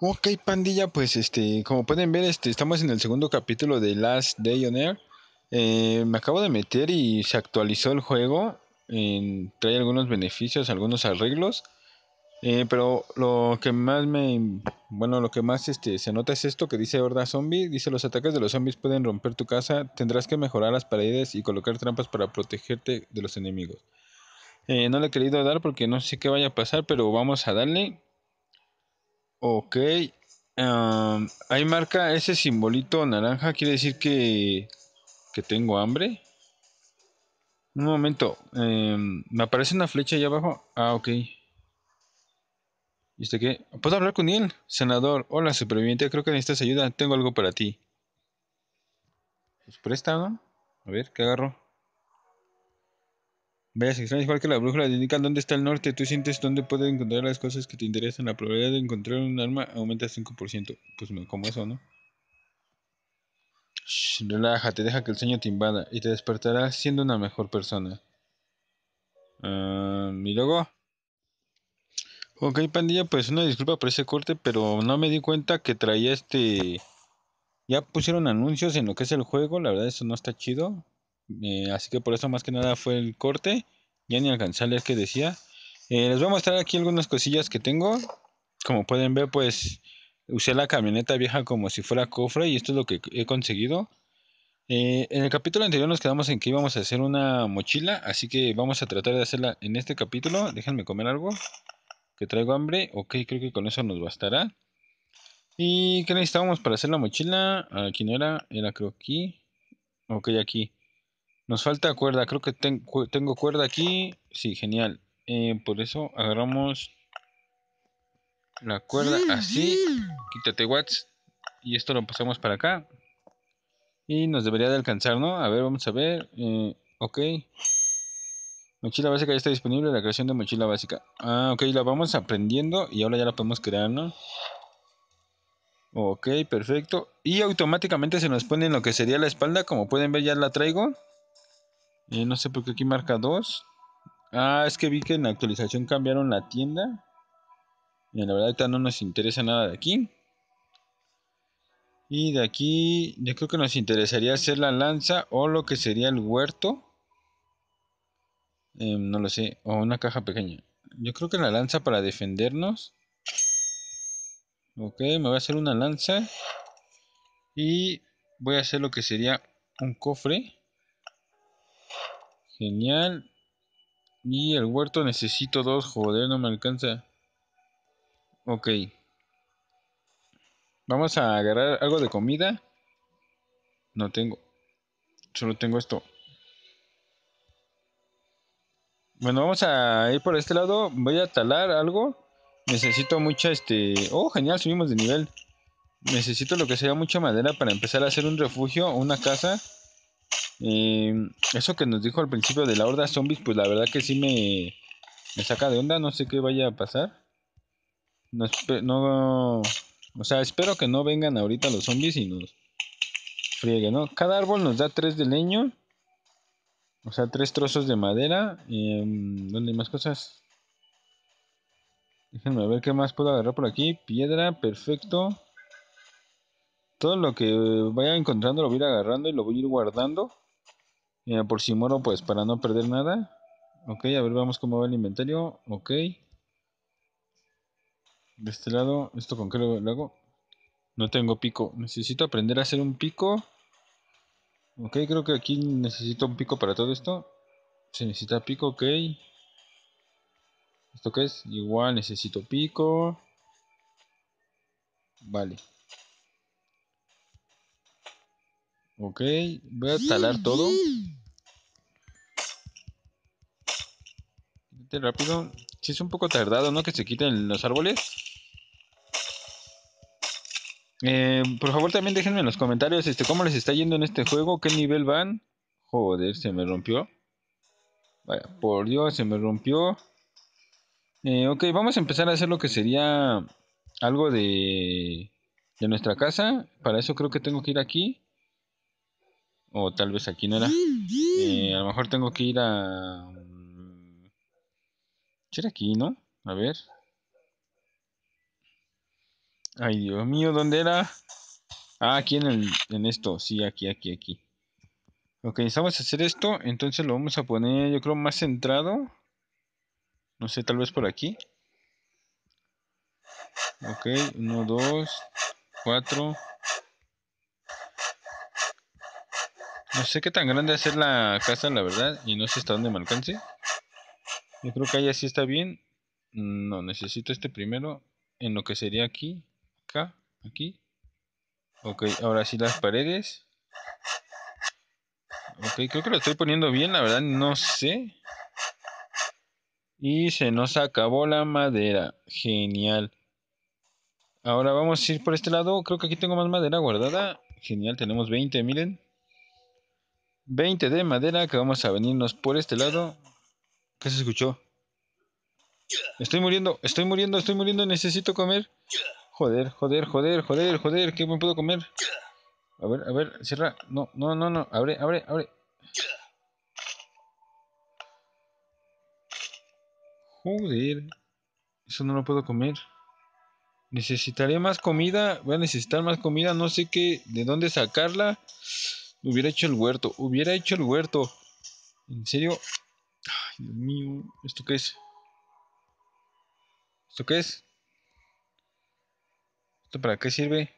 Ok, pandilla, pues este, como pueden ver, este, estamos en el segundo capítulo de Last Day on Air. Eh, me acabo de meter y se actualizó el juego. trae algunos beneficios, algunos arreglos. Eh, pero lo que más me. Bueno, lo que más este, se nota es esto que dice Horda Zombie. Dice: Los ataques de los zombies pueden romper tu casa. Tendrás que mejorar las paredes y colocar trampas para protegerte de los enemigos. Eh, no le he querido dar porque no sé qué vaya a pasar, pero vamos a darle. Ok. ahí marca ese simbolito naranja, quiere decir que, que tengo hambre. Un momento, em, me aparece una flecha allá abajo. Ah, ok. ¿Y este qué? ¿Puedo hablar con él? Senador, hola superviviente, creo que necesitas ayuda, tengo algo para ti. Pues presta, ¿no? A ver, ¿qué agarro? Veas secciones, igual que la brújula, te indican dónde está el norte. Tú sientes dónde puedes encontrar las cosas que te interesan. La probabilidad de encontrar un arma aumenta 5%. Pues como eso, ¿no? Shh, relájate, deja que el sueño te invada y te despertará siendo una mejor persona. Ah, y luego Ok, pandilla, pues una disculpa por ese corte, pero no me di cuenta que traía este... Ya pusieron anuncios en lo que es el juego, la verdad eso no está chido. Eh, así que por eso más que nada fue el corte. Ya ni alcanzarles que decía. Eh, les voy a mostrar aquí algunas cosillas que tengo. Como pueden ver, pues usé la camioneta vieja como si fuera cofre y esto es lo que he conseguido. Eh, en el capítulo anterior nos quedamos en que íbamos a hacer una mochila, así que vamos a tratar de hacerla en este capítulo. Déjenme comer algo, que traigo hambre. Ok, creo que con eso nos bastará. ¿Y qué necesitábamos para hacer la mochila? Aquí no era, era creo aquí. Ok, aquí. Nos falta cuerda, creo que tengo cuerda aquí. Sí, genial. Eh, por eso agarramos la cuerda así. Quítate, Watts. Y esto lo pasamos para acá. Y nos debería de alcanzar, ¿no? A ver, vamos a ver. Eh, ok. Mochila básica ya está disponible, la creación de mochila básica. Ah, ok, la vamos aprendiendo y ahora ya la podemos crear, ¿no? Ok, perfecto. Y automáticamente se nos pone lo que sería la espalda, como pueden ver ya la traigo. Eh, no sé por qué aquí marca 2. Ah, es que vi que en la actualización cambiaron la tienda. Y la verdad no nos interesa nada de aquí. Y de aquí yo creo que nos interesaría hacer la lanza o lo que sería el huerto. Em, no lo sé. O una caja pequeña. Yo creo que la lanza para defendernos. Ok, me voy a hacer una lanza. Y voy a hacer lo que sería un cofre. Genial. Y el huerto necesito dos, joder, no me alcanza. Ok. Vamos a agarrar algo de comida. No tengo. Solo tengo esto. Bueno, vamos a ir por este lado. Voy a talar algo. Necesito mucha, este... Oh, genial, subimos de nivel. Necesito lo que sea mucha madera para empezar a hacer un refugio, una casa. Eh, eso que nos dijo al principio de la horda zombies, pues la verdad que sí me, me saca de onda, no sé qué vaya a pasar. No, no, o sea, espero que no vengan ahorita los zombies y nos frieguen, ¿no? Cada árbol nos da 3 de leño, o sea, 3 trozos de madera. Em, ¿Dónde hay más cosas? Déjenme ver qué más puedo agarrar por aquí. Piedra, perfecto. Todo lo que vaya encontrando lo voy a ir agarrando y lo voy a ir guardando por si muero, pues para no perder nada. Ok, a ver, vamos cómo va el inventario. Ok. De este lado, ¿esto con qué lo hago? No tengo pico. Necesito aprender a hacer un pico. Ok, creo que aquí necesito un pico para todo esto. Se necesita pico, ok. ¿Esto qué es? Igual necesito pico. Vale. Ok, voy a talar todo. rápido. Si es un poco tardado, ¿no? Que se quiten los árboles. Eh, por favor, también déjenme en los comentarios este, cómo les está yendo en este juego, qué nivel van. Joder, se me rompió. Vaya, por Dios, se me rompió. Eh, ok, vamos a empezar a hacer lo que sería algo de, de nuestra casa. Para eso creo que tengo que ir aquí. O tal vez aquí no era. Eh, a lo mejor tengo que ir a Será aquí, ¿no? A ver. Ay, Dios mío, ¿dónde era? Ah, aquí en, el, en esto. Sí, aquí, aquí, aquí. Ok, a hacer esto. Entonces lo vamos a poner, yo creo, más centrado. No sé, tal vez por aquí. Ok, uno, dos, cuatro. No sé qué tan grande hacer la casa, la verdad. Y no sé hasta dónde me alcance. Yo creo que ahí así está bien. No, necesito este primero. En lo que sería aquí. Acá. Aquí. Ok, ahora sí las paredes. Ok, creo que lo estoy poniendo bien, la verdad no sé. Y se nos acabó la madera. Genial. Ahora vamos a ir por este lado. Creo que aquí tengo más madera guardada. Genial, tenemos 20, miren. 20 de madera que vamos a venirnos por este lado. ¿Qué se escuchó? Estoy muriendo, estoy muriendo, estoy muriendo, necesito comer. Joder, joder, joder, joder, joder, ¿qué me puedo comer? A ver, a ver, cierra. No, no, no, no, abre, abre, abre. Joder, eso no lo puedo comer. Necesitaría más comida, voy a necesitar más comida, no sé qué, de dónde sacarla. Hubiera hecho el huerto, hubiera hecho el huerto. En serio, Dios mío, ¿esto qué es? ¿Esto qué es? ¿Esto para qué sirve?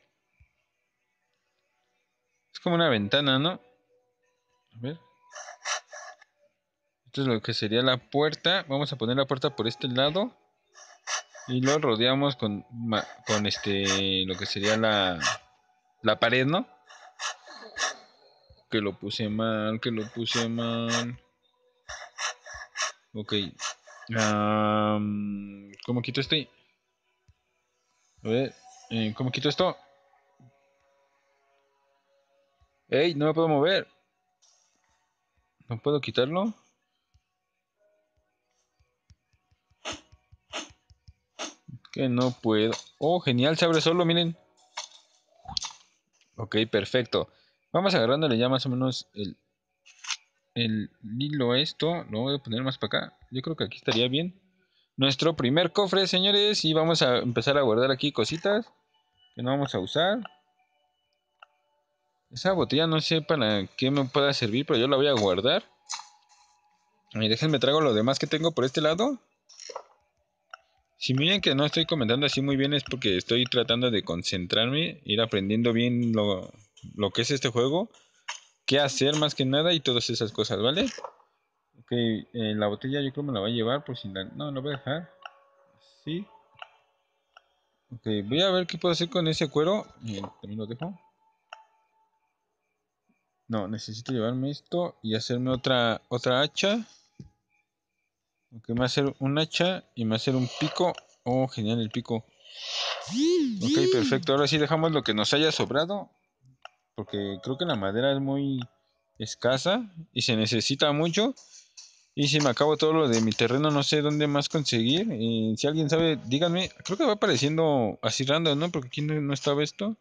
Es como una ventana, ¿no? A ver. Esto es lo que sería la puerta. Vamos a poner la puerta por este lado. Y lo rodeamos con, con este, lo que sería la pared, ¿no? Que lo puse mal, que lo puse mal. Ok. ¿Cómo quito esto? A ver, eh, ¿cómo quito esto? ¡Ey! No me puedo mover. ¿No puedo quitarlo? Que no puedo. Oh, genial, se abre solo, miren. Ok, perfecto. Vamos agarrándole ya más o menos el el hilo esto, lo voy a poner más para acá. Yo creo que aquí estaría bien. Nuestro primer cofre, señores. Y vamos a empezar a guardar aquí cositas que no vamos a usar. Esa botella no sé para qué me pueda servir, pero yo la voy a guardar. Y déjenme trago lo demás que tengo por este lado. Si miren que no estoy comentando así muy bien es porque estoy tratando de concentrarme, ir aprendiendo bien lo, lo que es este juego qué hacer más que nada y todas esas cosas, ¿vale? Ok, eh, la botella yo creo me la voy a llevar por si No, la voy a dejar. Sí. Ok, voy a ver qué puedo hacer con ese cuero. también lo dejo. No, necesito llevarme esto y hacerme otra, otra hacha. Ok, me va a hacer un hacha y me va a hacer un pico. Oh, genial el pico. Ok, perfecto. Ahora sí dejamos lo que nos haya sobrado porque creo que la madera es muy escasa y se necesita mucho. Y si me acabo todo lo de mi terreno, no sé dónde más conseguir. Y si alguien sabe, díganme. Creo que va apareciendo así random, ¿no? Porque aquí no, estaba esto.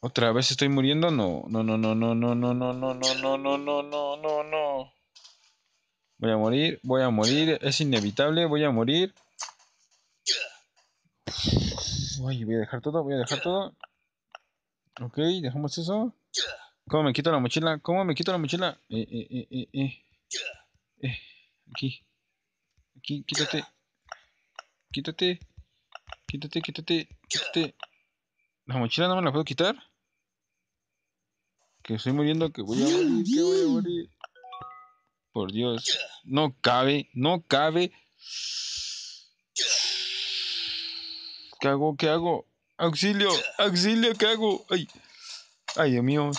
¿Otra vez estoy muriendo? No, no, no, no, no, no, no, no, no, no, no, no, no, no, no, no. Voy a morir, voy a morir, es inevitable, voy a morir. Uy, voy a dejar todo, voy a dejar todo. Ok, dejamos eso. ¿Cómo me quito la mochila? ¿Cómo me quito la mochila? Eh, eh, eh, eh, eh. Aquí. Aquí, quítate. Quítate. Quítate, quítate, quítate. La mochila no me la puedo quitar. Que estoy muriendo, que voy a morir, que voy a morir. Por Dios. No cabe, no cabe. ¿Qué hago? ¿Qué hago? auxilio, auxilio, ¿qué hago? Ay, Dios mío,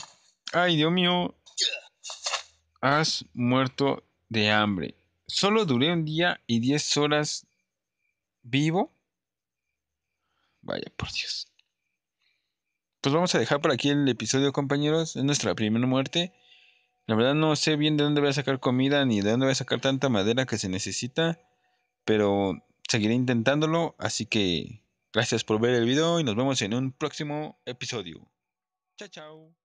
ay, Dios mío. Has muerto de hambre. Solo duré un día y diez horas vivo. Vaya, por Dios. Pues vamos a dejar por aquí el episodio, compañeros. Es nuestra primera muerte. La verdad no sé bien de dónde voy a sacar comida ni de dónde voy a sacar tanta madera que se necesita. Pero seguiré intentándolo. Así que Gracias por ver el video y nos vemos en un próximo episodio. Chao, chao.